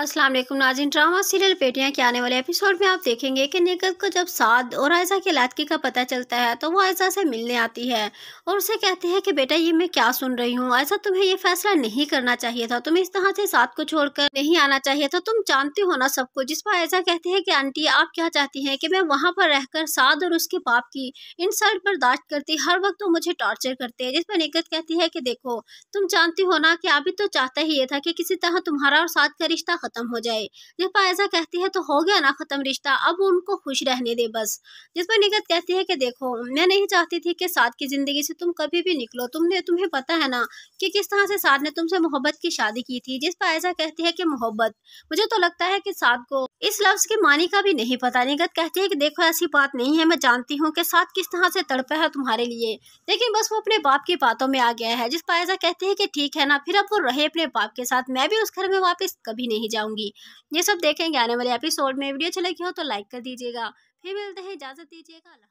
अस्सलाम वालेकुम नाजिन drama serial बेटियां के आने वाले एपिसोड में आप देखेंगे कि निगत को जब साद और आयजा की लादकी का पता चलता है तो वो आयजा से मिलने आती है और उसे कहती है कि बेटा ये मैं क्या सुन रही हूँ आयजा तुम्हें ये फैसला नहीं करना चाहिए था तुम्हें इस तरह से साद को छोड़कर नहीं आना चाहिए था तुम जानती हो ना सबको जिस पर आयजा कहती है कि आंटी आप क्या चाहती हैं कि मैं वहाँ पर रहकर साद और उसके बाप की इंसल्ट बर्दाश्त करती हर वक्त वो मुझे टॉर्चर करते हैं जिस पर निगत कहती है कि देखो तुम जानती हो ना कि अभी तो चाहता ही ये था कि किसी तरह तुम्हारा और साद का रिश्ता ख़त्म हो जाए जब ऐसा कहती है तो हो गया ना ख़त्म रिश्ता अब उनको खुश रहने दे बस जिस पर निगत कहती है कि देखो मैं नहीं चाहती थी कि साथ की ज़िंदगी से तुम कभी भी निकलो तुमने तुम्हें पता है ना कि किस तरह से साथ ने तुमसे मोहब्बत की शादी की थी जिस ऐसा कहती है कि मोहब्बत मुझे तो लगता है कि साथ को इस लफ्ज़ के मानी का भी नहीं पता निगत कहती है कि देखो ऐसी बात नहीं है मैं जानती हूँ कि साथ किस तरह से तड़पा है तुम्हारे लिए लेकिन बस वो अपने बाप की बातों में आ गया है जिस ऐसा कहती है कि ठीक है ना फिर अब वो रहे अपने बाप के साथ मैं भी उस घर में वापस कभी नहीं जाऊंगी ये सब देखेंगे आने वाले एपिसोड में वीडियो अच्छी लगी हो तो लाइक कर दीजिएगा फिर मिलते हैं इजाज़त दीजिएगा